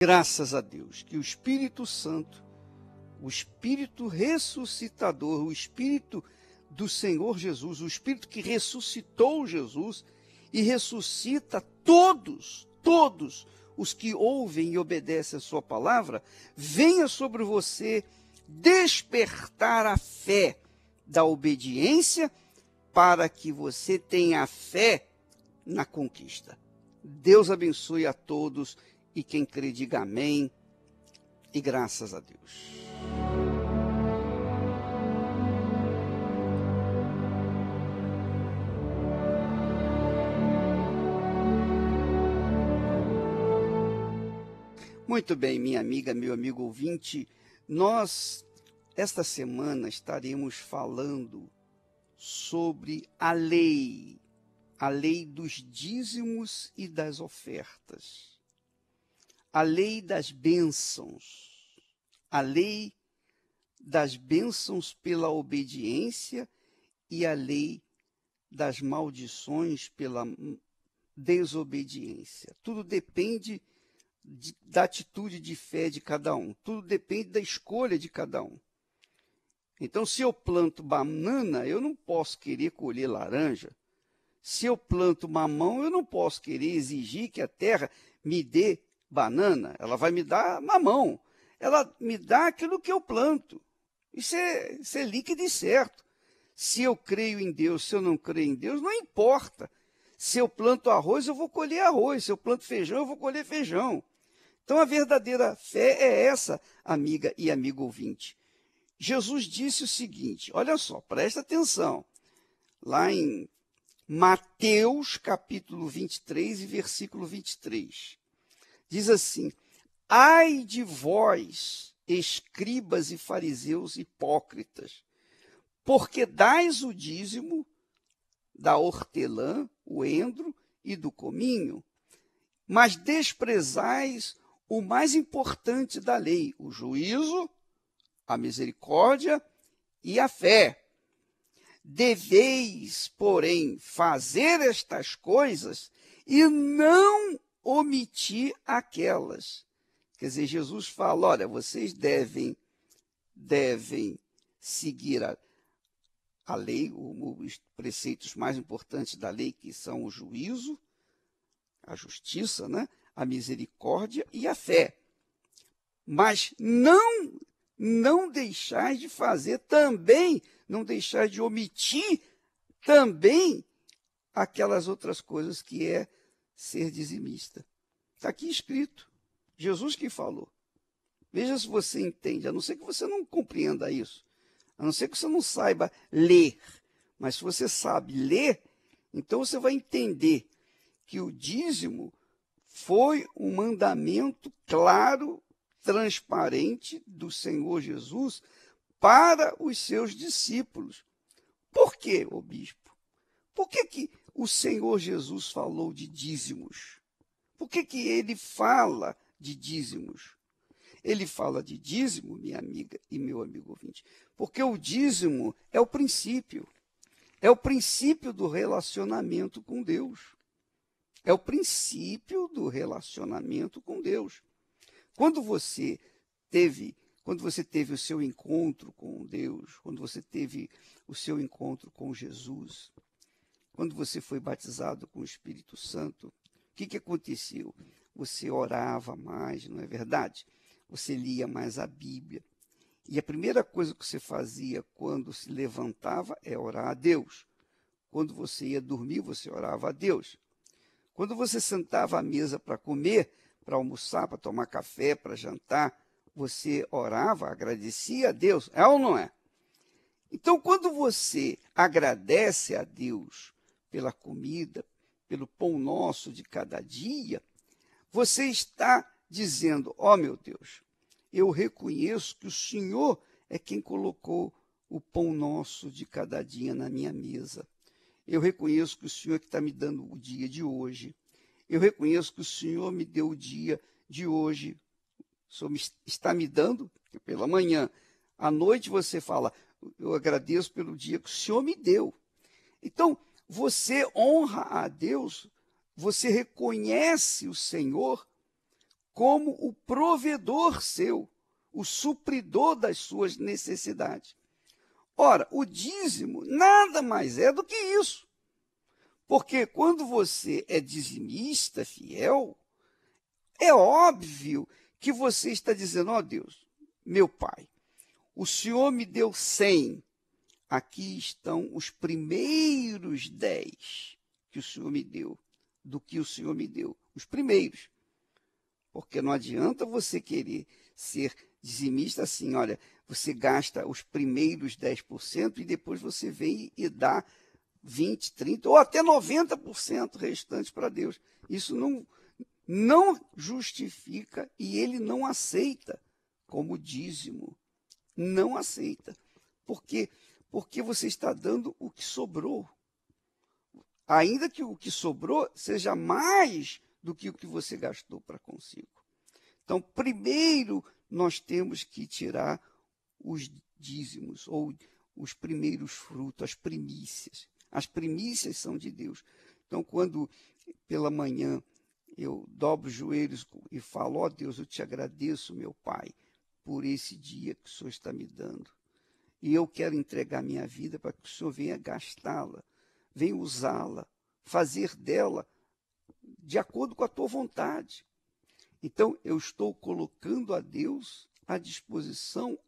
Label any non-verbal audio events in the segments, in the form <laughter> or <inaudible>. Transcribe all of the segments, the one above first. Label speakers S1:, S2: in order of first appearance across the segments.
S1: Graças a Deus que o Espírito Santo, o Espírito ressuscitador, o Espírito do Senhor Jesus, o Espírito que ressuscitou Jesus e ressuscita todos, todos os que ouvem e obedecem a Sua palavra, venha sobre você despertar a fé da obediência para que você tenha fé na conquista. Deus abençoe a todos e quem crê, diga amém. E graças a Deus. Muito bem, minha amiga, meu amigo ouvinte, nós esta semana estaremos falando sobre a lei, a lei dos dízimos e das ofertas a lei das bênçãos. A lei das bênçãos pela obediência e a lei das maldições pela desobediência. Tudo depende de, da atitude de fé de cada um, tudo depende da escolha de cada um. Então, se eu planto banana, eu não posso querer colher laranja. Se eu planto mamão, eu não posso querer exigir que a terra me dê banana, ela vai me dar mamão. Ela me dá aquilo que eu planto. Isso é, isso é líquido e certo. Se eu creio em Deus, se eu não creio em Deus, não importa. Se eu planto arroz, eu vou colher arroz. Se eu planto feijão, eu vou colher feijão. Então a verdadeira fé é essa, amiga e amigo ouvinte. Jesus disse o seguinte: olha só, presta atenção. Lá em Mateus capítulo 23 e versículo 23 diz assim: Ai de vós, escribas e fariseus hipócritas, porque dais o dízimo da hortelã, o endro e do cominho, mas desprezais o mais importante da lei, o juízo, a misericórdia e a fé. Deveis, porém, fazer estas coisas e não omitir aquelas. Quer dizer, Jesus fala: olha, vocês devem, devem seguir a, a lei, os preceitos mais importantes da lei, que são o juízo, a justiça, né? a misericórdia e a fé. Mas não não deixais de fazer também, não deixais de omitir também aquelas outras coisas que é ser dizimista. Está aqui escrito. Jesus que falou. Veja se você entende, a não ser que você não compreenda isso, a não ser que você não saiba ler. Mas se você sabe ler, então você vai entender que o dízimo foi um mandamento claro, transparente do Senhor Jesus para os seus discípulos. Por quê, o bispo? Por que, que o Senhor Jesus falou de dízimos? Por que, que ele fala de dízimos? Ele fala de dízimo, minha amiga e meu amigo ouvinte, porque o dízimo é o princípio. É o princípio do relacionamento com Deus. É o princípio do relacionamento com Deus. Quando você teve, quando você teve o seu encontro com Deus, quando você teve o seu encontro com Jesus, quando você foi batizado com o Espírito Santo, o que, que aconteceu? Você orava mais, não é verdade? Você lia mais a Bíblia. E a primeira coisa que você fazia quando se levantava é orar a Deus. Quando você ia dormir, você orava a Deus. Quando você sentava à mesa para comer, para almoçar, para tomar café, para jantar, você orava, agradecia a Deus. É ou não é? Então, quando você agradece a Deus pela comida, pelo pão nosso de cada dia, você está dizendo: ó oh, meu Deus, eu reconheço que o Senhor é quem colocou o pão nosso de cada dia na minha mesa. Eu reconheço que o Senhor é que está me dando o dia de hoje. Eu reconheço que o Senhor me deu o dia de hoje. O Senhor está me dando pela manhã. À noite você fala, eu agradeço pelo dia que o Senhor me deu. Então, você honra a Deus, você reconhece o Senhor como o provedor seu, o supridor das suas necessidades. Ora, o dízimo nada mais é do que isso. Porque quando você é dizimista fiel, é óbvio que você está dizendo: ó oh Deus, meu Pai, o Senhor me deu 100, Aqui estão os primeiros dez que o Senhor me deu, do que o Senhor me deu. Os primeiros. Porque não adianta você querer ser dizimista assim, olha, você gasta os primeiros 10% e depois você vem e dá 20, 30 ou até 90% restante para Deus. Isso não não justifica e ele não aceita como dízimo. Não aceita. Porque porque você está dando o que sobrou. Ainda que o que sobrou seja mais do que o que você gastou para consigo. Então, primeiro nós temos que tirar os dízimos ou os primeiros frutos, as primícias. As primícias são de Deus. Então, quando pela manhã eu dobro os joelhos e falo: Ó oh, Deus, eu te agradeço, meu Pai, por esse dia que o Senhor está me dando e eu quero entregar minha vida para que o Senhor venha gastá-la, venha usá-la, fazer dela de acordo com a tua vontade. Então, eu estou colocando a Deus à disposição,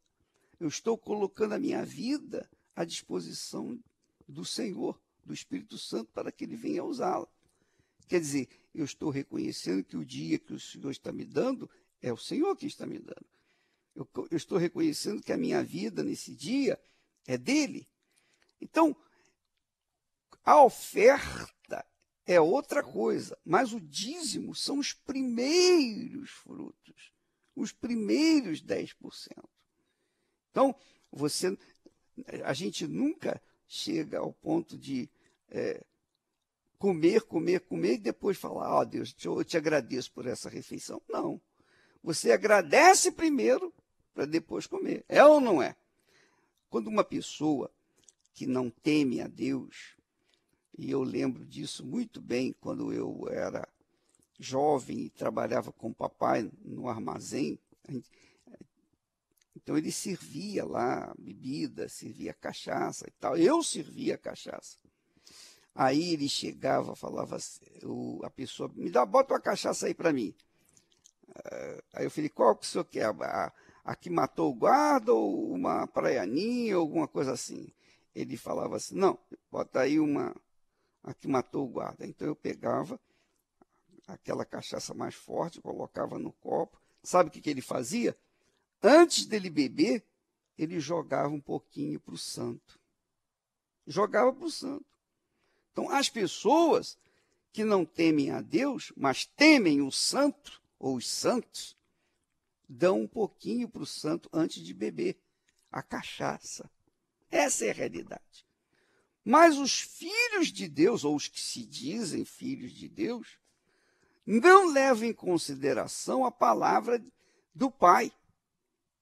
S1: eu estou colocando a minha vida à disposição do Senhor, do Espírito Santo, para que ele venha usá-la. Quer dizer, eu estou reconhecendo que o dia que o Senhor está me dando é o Senhor que está me dando. Eu, eu estou reconhecendo que a minha vida nesse dia é dele. Então, a oferta é outra coisa, mas o dízimo são os primeiros frutos, os primeiros 10%. Então, você, a gente nunca chega ao ponto de é, comer, comer, comer e depois falar: Ó oh, ah, Deus, eu te agradeço por essa refeição. Não. Você agradece primeiro para depois comer. É ou não é? Quando uma pessoa que não teme a Deus, e eu lembro disso muito bem quando eu era jovem e trabalhava com o papai no armazém, então ele servia lá bebida, servia cachaça e tal. Eu servia cachaça. Aí ele chegava, falava, assim, eu, a pessoa, me dá, bota uma cachaça aí para mim. Ah, aí eu falei, qual que o senhor quer? A, a que matou o guarda ou uma praianinha ou alguma coisa assim. Ele falava assim, não, bota aí uma a que matou o guarda. Então eu pegava aquela cachaça mais forte, colocava no copo. Sabe o que, que ele fazia? Antes dele beber, ele jogava um pouquinho para o santo. Jogava para o santo. Então, as pessoas que não temem a Deus, mas temem o santo ou os santos, dão um pouquinho para o santo antes de beber a cachaça. Essa é a realidade. Mas os filhos de Deus, ou os que se dizem filhos de Deus, não levam em consideração a palavra do Pai,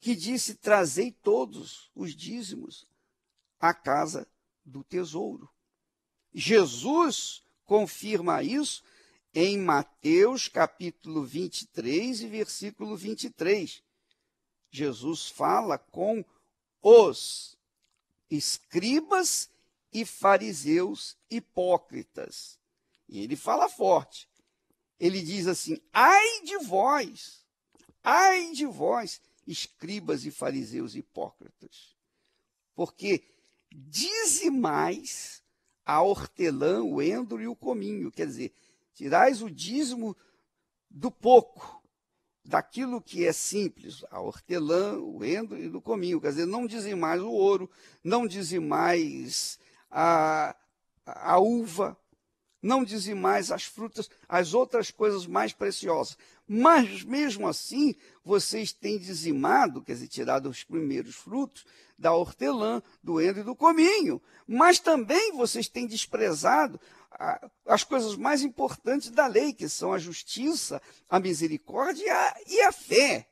S1: que disse: Trazei todos os dízimos à casa do tesouro. Jesus confirma isso em Mateus capítulo 23 e versículo 23. Jesus fala com os escribas e fariseus hipócritas. E ele fala forte. Ele diz assim: ai de vós, ai de vós, escribas e fariseus hipócritas, porque dizimais a hortelã, o endro e o cominho. Quer dizer, tirais o dízimo do pouco, daquilo que é simples, a hortelã, o endro e do cominho. Quer dizer, não dizimais o ouro, não dizimais a, a uva, não dizimais as frutas, as outras coisas mais preciosas. Mas mesmo assim, vocês têm dizimado, quer dizer, tirado os primeiros frutos da hortelã, do endro e do cominho. Mas também vocês têm desprezado as coisas mais importantes da lei, que são a justiça, a misericórdia e a, fé.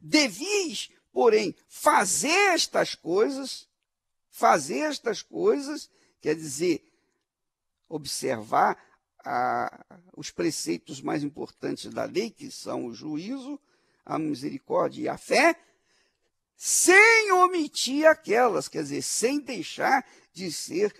S1: Devis, porém, fazer estas coisas, fazer estas coisas, quer dizer, observar a, os preceitos mais importantes da lei, que são o juízo, a misericórdia e a fé, sem omitir aquelas, quer dizer, sem deixar de ser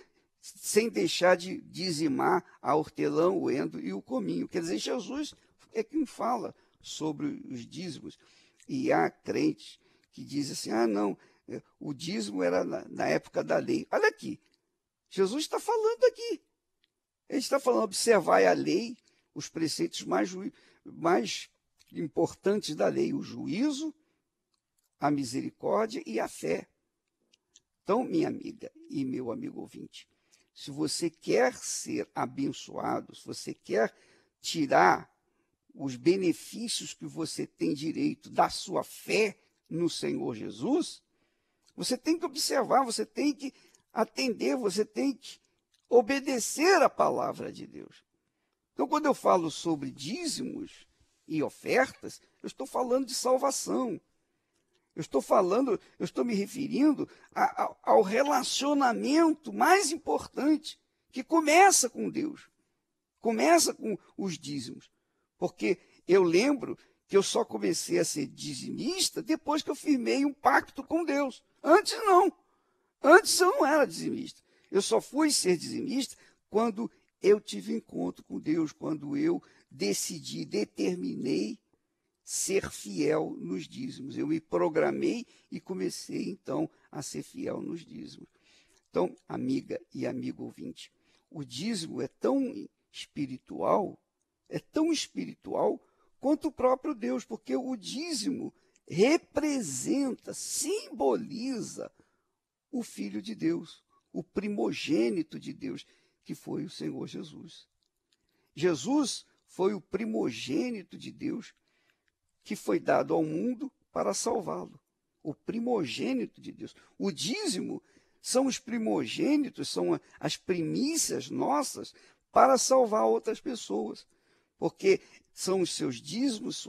S1: sem deixar de dizimar a hortelã, o endo e o cominho. Quer dizer, Jesus é quem fala sobre os dízimos. E há crentes que dizem assim: ah, não, é, o dízimo era na, na época da lei. Olha aqui, Jesus está falando aqui. Ele está falando: observai a lei, os preceitos mais, mais importantes da lei, o juízo, a misericórdia e a fé. Então, minha amiga e meu amigo ouvinte, se você quer ser abençoado, se você quer tirar os benefícios que você tem direito da sua fé no Senhor Jesus, você tem que observar, você tem que atender, você tem que obedecer a palavra de Deus. Então, quando eu falo sobre dízimos e ofertas, eu estou falando de salvação. Eu estou falando, eu estou me referindo a, a, ao relacionamento mais importante, que começa com Deus, começa com os dízimos. Porque eu lembro que eu só comecei a ser dizimista depois que eu firmei um pacto com Deus. Antes não. Antes eu não era dizimista. Eu só fui ser dizimista quando eu tive encontro com Deus, quando eu decidi, determinei ser fiel nos dízimos. Eu me programei e comecei então a ser fiel nos dízimos. Então, amiga e amigo ouvinte, o dízimo é tão espiritual, é tão espiritual quanto o próprio Deus, porque o dízimo representa, simboliza o Filho de Deus, o primogênito de Deus, que foi o Senhor Jesus. Jesus foi o primogênito de Deus que foi dado ao mundo para salvá-lo. O primogênito de Deus. O dízimo são os primogênitos, são as primícias nossas para salvar outras pessoas. Porque são os seus dízimos,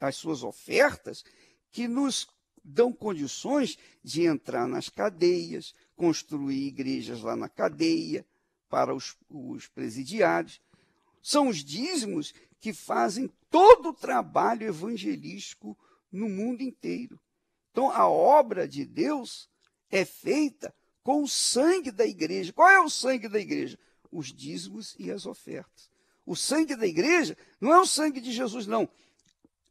S1: as suas ofertas, que nos dão condições de entrar nas cadeias, construir igrejas lá na cadeia para os, os presidiários. São os dízimos que fazem todo o trabalho evangelístico no mundo inteiro. Então, a obra de Deus é feita com o sangue da igreja. Qual é o sangue da igreja? Os dízimos e as ofertas. O sangue da igreja não é o sangue de Jesus, não.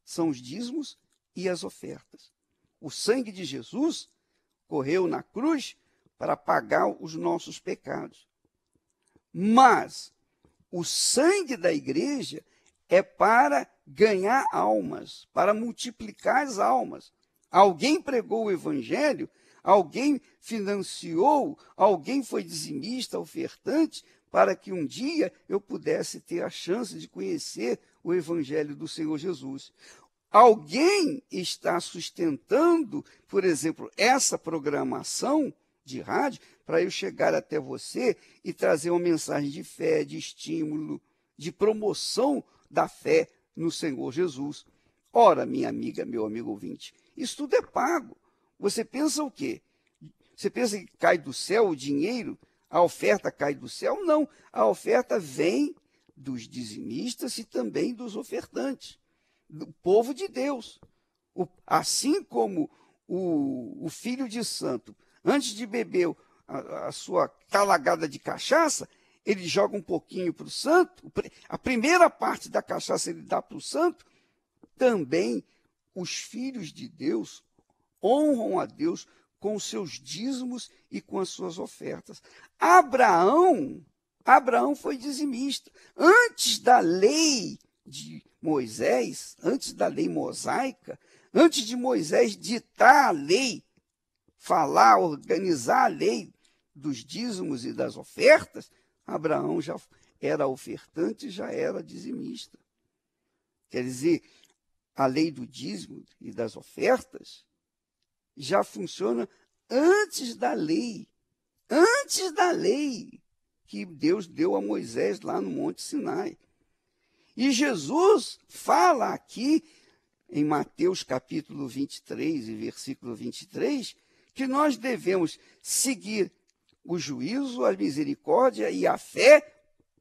S1: São os dízimos e as ofertas. O sangue de Jesus correu na cruz para pagar os nossos pecados. Mas o sangue da igreja é para ganhar almas, para multiplicar as almas. Alguém pregou o evangelho, alguém financiou, alguém foi dizimista, ofertante, para que um dia eu pudesse ter a chance de conhecer o evangelho do Senhor Jesus. Alguém está sustentando, por exemplo, essa programação de rádio para eu chegar até você e trazer uma mensagem de fé, de estímulo, de promoção da fé no Senhor Jesus. Ora, minha amiga, meu amigo ouvinte, isso tudo é pago. Você pensa o quê? Você pensa que cai do céu o dinheiro? A oferta cai do céu? Não. A oferta vem dos dizimistas e também dos ofertantes, do povo de Deus. O, assim como o, o, filho de santo, antes de beber a, a sua calagada de cachaça, ele joga um pouquinho para o santo, a primeira parte da cachaça ele dá para o santo, também os filhos de Deus honram a Deus com os seus dízimos e com as suas ofertas. Abraão, Abraão foi dizimista. Antes da lei de Moisés, antes da lei mosaica, antes de Moisés ditar a lei, falar, organizar a lei dos dízimos e das ofertas, Abraão já era ofertante, já era dizimista. Quer dizer, a lei do dízimo e das ofertas já funciona antes da lei, antes da lei que Deus deu a Moisés lá no Monte Sinai. E Jesus fala aqui em Mateus capítulo 23 e versículo 23 que nós devemos seguir o juízo, a misericórdia e a fé,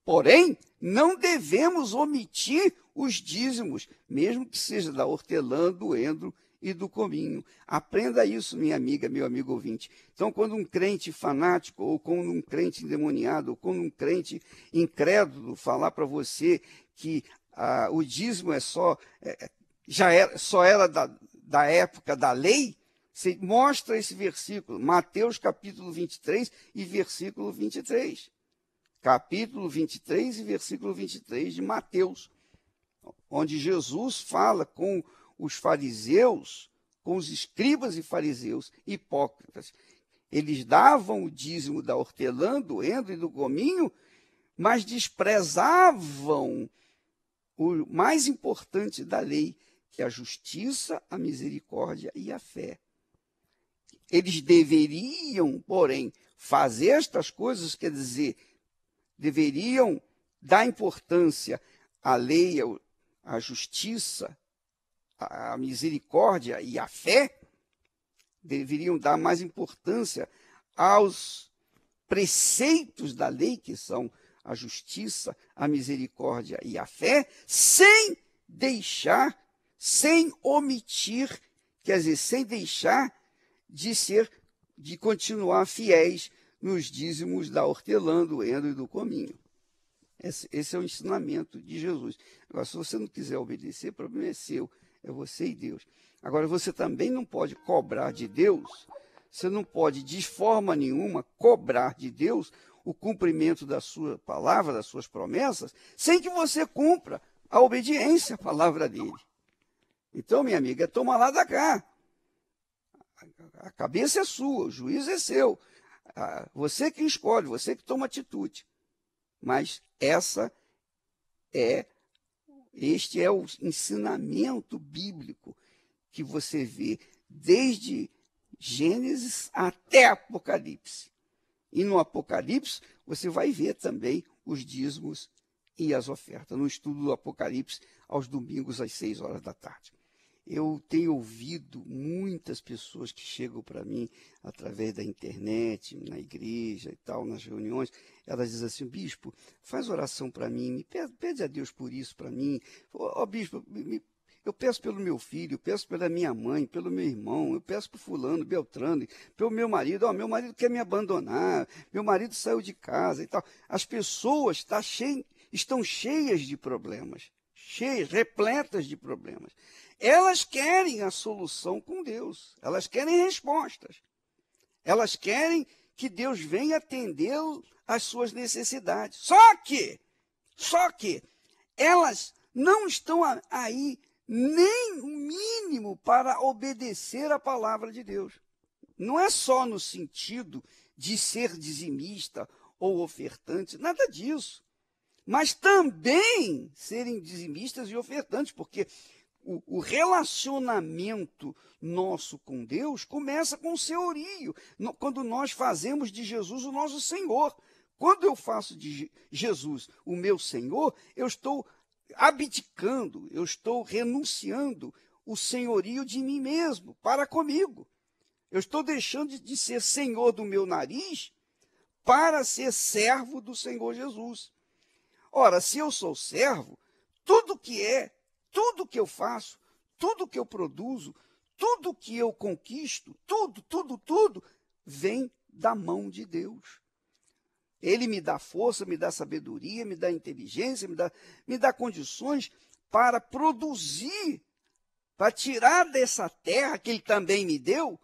S1: porém, não devemos omitir os dízimos, mesmo que seja da hortelã, do endro e do cominho. Aprenda isso, minha amiga, meu amigo ouvinte. Então, quando um crente fanático, ou quando um crente endemoniado, ou quando um crente incrédulo falar para você que ah, o dízimo é só, é, é já era, só era da, da época da lei, você mostra esse versículo, Mateus capítulo 23 e versículo 23. Capítulo 23 e versículo 23 de Mateus, onde Jesus fala com os fariseus, com os escribas e fariseus hipócritas. Eles davam o dízimo da hortelã, do endro e do gominho, mas desprezavam o mais importante da lei, que é a justiça, a misericórdia e a fé. Eles deveriam, porém, fazer estas coisas, quer dizer, deveriam dar importância à lei, à justiça, à misericórdia e à fé, deveriam dar mais importância aos preceitos da lei, que são a justiça, a misericórdia e a fé, sem deixar, sem omitir, quer dizer, sem deixar de ser, de continuar fiéis nos dízimos da hortelã, do endo e do cominho. Esse, esse é o ensinamento de Jesus. Agora, se você não quiser obedecer, o problema é seu, é você e Deus. Agora, você também não pode cobrar de Deus, você não pode, de forma nenhuma, cobrar de Deus o cumprimento da sua palavra, das suas promessas, sem que você cumpra a obediência à palavra dele. Então, minha amiga, toma lá da cá. A cabeça é sua, o juízo é seu. Você que escolhe, você que toma atitude. Mas essa é este é o ensinamento bíblico que você vê desde Gênesis até Apocalipse. E no Apocalipse você vai ver também os dízimos e as ofertas, no estudo do Apocalipse aos domingos às seis horas da tarde. Eu tenho ouvido muitas pessoas que chegam para mim através da internet, na igreja e tal, nas reuniões, elas dizem assim: Bispo, faz oração para mim, me pede, pede, a Deus por isso para mim. Ó, oh, Bispo, me, eu peço pelo meu filho, eu peço pela minha mãe, pelo meu irmão, eu peço para fulano, Beltrano, pelo meu marido. Ó, oh, meu marido quer me abandonar, meu marido saiu de casa e tal. As pessoas tá estão cheias de problemas, cheias, repletas de problemas. Elas querem a solução com Deus, elas querem respostas. Elas querem que Deus venha atender às suas necessidades. Só que, só que, elas não estão aí nem o mínimo para obedecer a palavra de Deus. Não é só no sentido de ser dizimista ou ofertante, nada disso. Mas também serem dizimistas e ofertantes, porque o, o, relacionamento nosso com Deus começa com o senhorio, no, quando nós fazemos de Jesus o nosso Senhor. Quando eu faço de Jesus o meu Senhor, eu estou abdicando, eu estou renunciando o senhorio de mim mesmo para comigo. Eu estou deixando de ser senhor do meu nariz para ser servo do Senhor Jesus. Ora, se eu sou servo, tudo que é tudo que eu faço, tudo que eu produzo, tudo que eu conquisto, tudo, tudo, tudo, vem da mão de Deus. Ele me dá força, me dá sabedoria, me dá inteligência, me dá, me dá condições para produzir, para tirar dessa terra que Ele também me deu,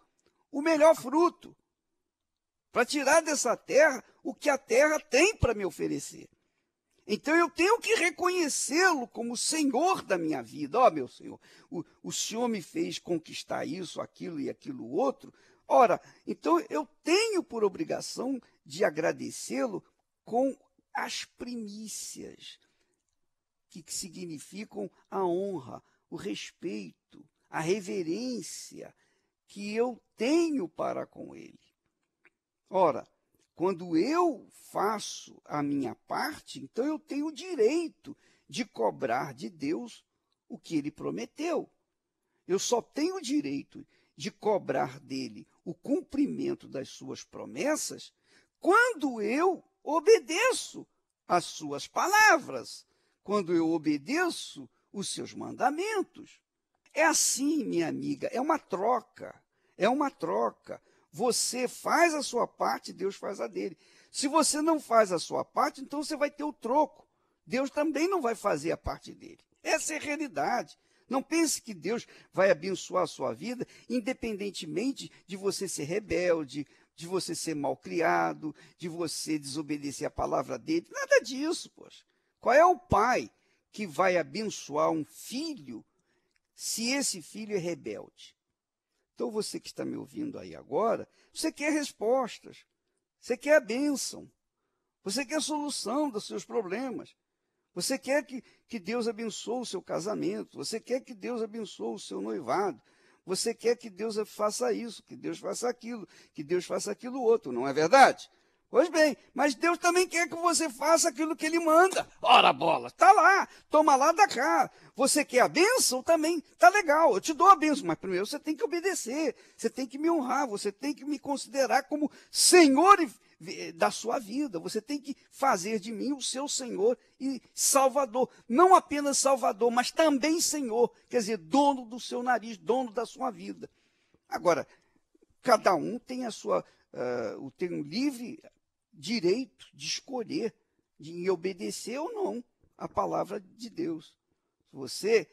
S1: o melhor fruto. Para tirar dessa terra o que a terra tem para me oferecer. Então eu tenho que reconhecê-lo como Senhor da minha vida. Ó, oh, meu Senhor, o, o Senhor me fez conquistar isso, aquilo e aquilo outro. Ora, então eu tenho por obrigação de agradecê-lo com as primícias, que significam a honra, o respeito, a reverência que eu tenho para com ele. Ora, quando eu faço a minha parte, então eu tenho o direito de cobrar de Deus o que ele prometeu. Eu só tenho o direito de cobrar dele o cumprimento das suas promessas quando eu obedeço às suas palavras, quando eu obedeço os seus mandamentos. É assim, minha amiga, é uma troca, é uma troca. Você faz a sua parte, Deus faz a dele. Se você não faz a sua parte, então você vai ter o troco. Deus também não vai fazer a parte dele. Essa é a realidade. Não pense que Deus vai abençoar a sua vida, independentemente de você ser rebelde, de você ser mal criado, de você desobedecer a palavra dele. Nada disso, poxa. Qual é o pai que vai abençoar um filho se esse filho é rebelde? Então você que está me ouvindo aí agora, você quer respostas, você quer a bênção, você quer a solução dos seus problemas, você quer que, que Deus abençoe o seu casamento, você quer que Deus abençoe o seu noivado, você quer que Deus faça isso, que Deus faça aquilo, que Deus faça aquilo outro, não é verdade? Pois bem, mas Deus também quer que você faça aquilo que Ele manda. Ora bola, tá lá, toma lá, da cá. Você quer a bênção também? Tá legal, eu te dou a bênção, mas primeiro você tem que obedecer, você tem que me honrar, você tem que me considerar como Senhor eh, da sua vida. Você tem que fazer de mim o seu Senhor e Salvador. Não apenas Salvador, mas também Senhor, quer dizer, dono do seu nariz, dono da sua vida. Agora, cada um tem a sua uh, ah, tem um livre direito de escolher, de obedecer ou não a palavra de Deus. Se você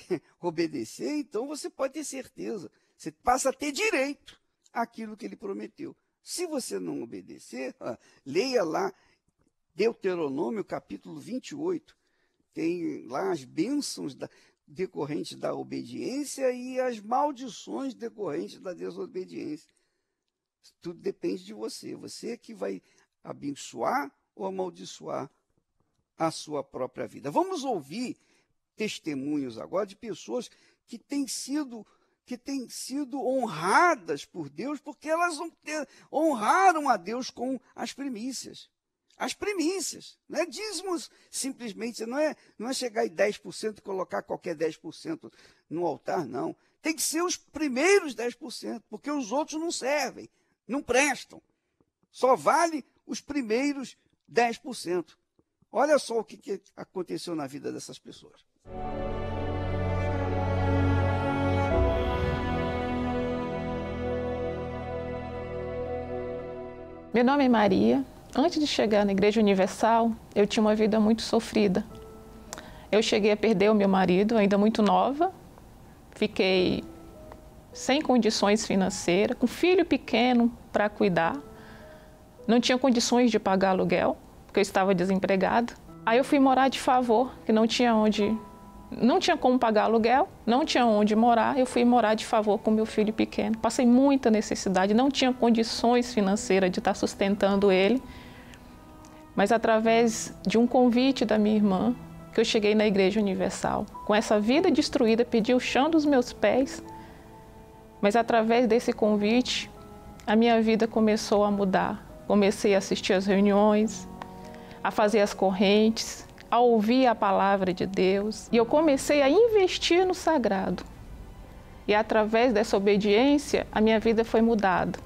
S1: <laughs> obedecer, então você pode ter certeza. Você passa a ter direito àquilo que ele prometeu. Se você não obedecer, leia lá Deuteronômio capítulo 28. Tem lá as bênçãos da, decorrentes da obediência e as maldições decorrentes da desobediência. Tudo depende de você. Você que vai abençoar ou amaldiçoar a sua própria vida. Vamos ouvir testemunhos agora de pessoas que têm sido que têm sido honradas por Deus porque elas honraram a Deus com as primícias. As primícias, não é dízimos simplesmente, não é, não é chegar em 10% e colocar qualquer 10% no altar, não. Tem que ser os primeiros 10%, porque os outros não servem, não prestam. Só vale os primeiros 10%. Olha só o que, que aconteceu na vida dessas pessoas.
S2: Meu nome é Maria. Antes de chegar na Igreja Universal, eu tinha uma vida muito sofrida. Eu cheguei a perder o meu marido, ainda muito nova. Fiquei sem condições financeiras, com filho pequeno para cuidar. Não tinha condições de pagar aluguel, porque eu estava desempregado. Aí eu fui morar de favor, que não tinha onde não tinha como pagar aluguel, não tinha onde morar, eu fui morar de favor com meu filho pequeno. Passei muita necessidade, não tinha condições financeiras de estar sustentando ele. Mas através de um convite da minha irmã, que eu cheguei na Igreja Universal, com essa vida destruída, pedi o chão dos meus pés. Mas através desse convite, a minha vida começou a mudar. Comecei a assistir às reuniões, a fazer as correntes, a ouvir a palavra de Deus. E eu comecei a investir no sagrado. E através dessa obediência, a minha vida foi mudada.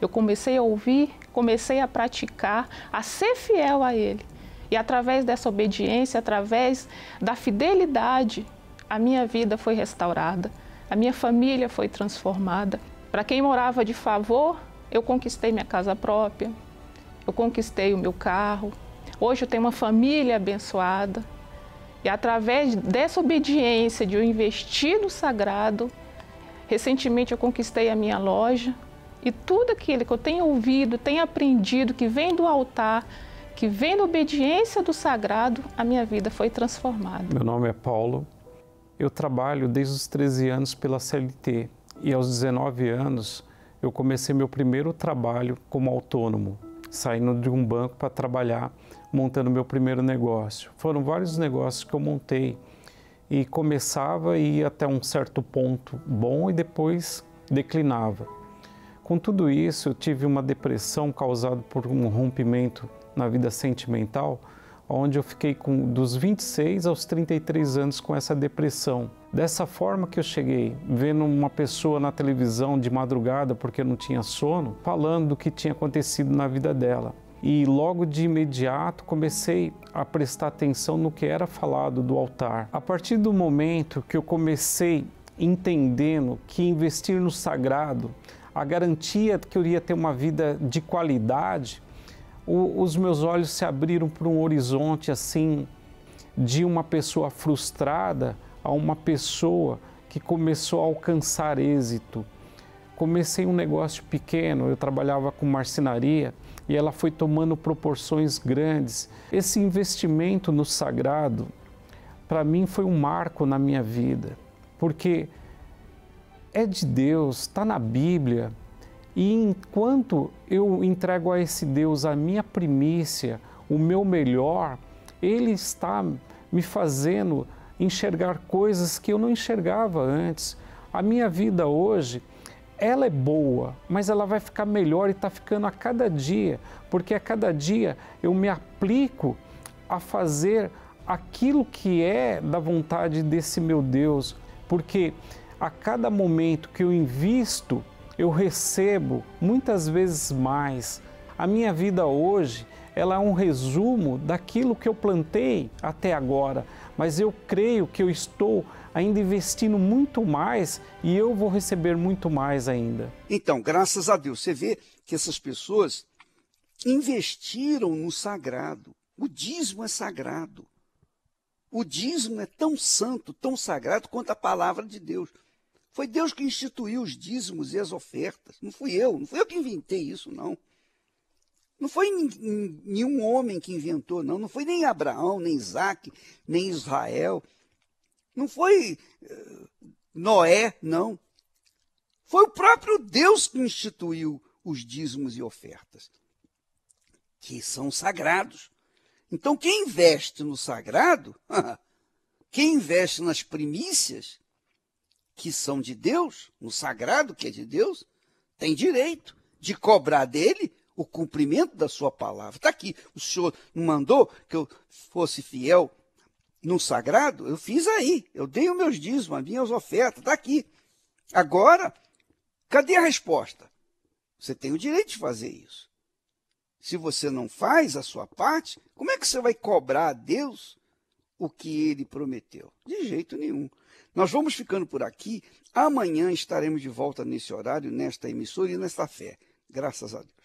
S2: Eu comecei a ouvir, comecei a praticar, a ser fiel a Ele. E através dessa obediência, através da fidelidade, a minha vida foi restaurada, a minha família foi transformada. Para quem morava de favor, eu conquistei minha casa própria, eu conquistei o meu carro, hoje eu tenho uma família abençoada. E através dessa obediência de eu investir no sagrado, recentemente eu conquistei a minha loja. E tudo aquilo que eu tenho ouvido, tenho aprendido, que vem do altar, que vem da obediência do sagrado, a minha vida foi transformada. Meu
S3: nome é Paulo. Eu trabalho desde os 13 anos pela CLT e aos 19 anos eu comecei meu primeiro trabalho como autônomo saindo de um banco para trabalhar, montando meu primeiro negócio. Foram vários negócios que eu montei e começava e ia até um certo ponto bom e depois declinava. Com tudo isso, eu tive uma depressão causada por um rompimento na vida sentimental onde eu fiquei com dos 26 aos 33 anos com essa depressão. Dessa forma que eu cheguei, vendo uma pessoa na televisão de madrugada porque não tinha sono, falando do que tinha acontecido na vida dela. E logo de imediato comecei a prestar atenção no que era falado do altar. A partir do momento que eu comecei entendendo que investir no sagrado, a garantia que eu iria ter uma vida de qualidade, o, os meus olhos se abriram para um horizonte assim de uma pessoa frustrada a uma pessoa que começou a alcançar êxito. Comecei um negócio pequeno, eu trabalhava com marcenaria e ela foi tomando proporções grandes. Esse investimento no sagrado, para mim, foi um marco na minha vida, porque é de Deus, está na Bíblia, e enquanto eu entrego a esse Deus a minha primícia, o meu melhor, Ele está me fazendo enxergar coisas que eu não enxergava antes. A minha vida hoje, ela é boa, mas ela vai ficar melhor e está ficando a cada dia, porque a cada dia eu me aplico a fazer aquilo que é da vontade desse meu Deus, porque a cada momento que eu invisto eu recebo muitas vezes mais. A minha vida hoje, ela é um resumo daquilo que eu plantei até agora, mas eu creio que eu estou ainda investindo muito mais e eu vou receber muito mais ainda.
S1: Então, graças a Deus, você vê que essas pessoas investiram no sagrado. O dízimo é sagrado. O dízimo é tão santo, tão sagrado quanto a palavra de Deus. Foi Deus que instituiu os dízimos e as ofertas. Não fui eu, não fui eu que inventei isso, não. Não foi nenhum homem que inventou, não. Não foi nem Abraão, nem Isaac, nem Israel. Não foi uh, Noé, não. Foi o próprio Deus que instituiu os dízimos e ofertas, que são sagrados. Então, quem investe no sagrado, <laughs> quem investe nas primícias, que são de Deus, no sagrado que é de Deus, tem direito de cobrar dele o cumprimento da sua palavra. Está aqui, o senhor mandou que eu fosse fiel no sagrado, eu fiz aí, eu dei os meus dízimos, as minhas ofertas, está aqui. Agora, cadê a resposta? Você tem o direito de fazer isso. Se você não faz a sua parte, como é que você vai cobrar a Deus o que ele prometeu? De jeito nenhum. Nós vamos ficando por aqui. Amanhã estaremos de volta nesse horário, nesta emissora e nesta fé. Graças a Deus.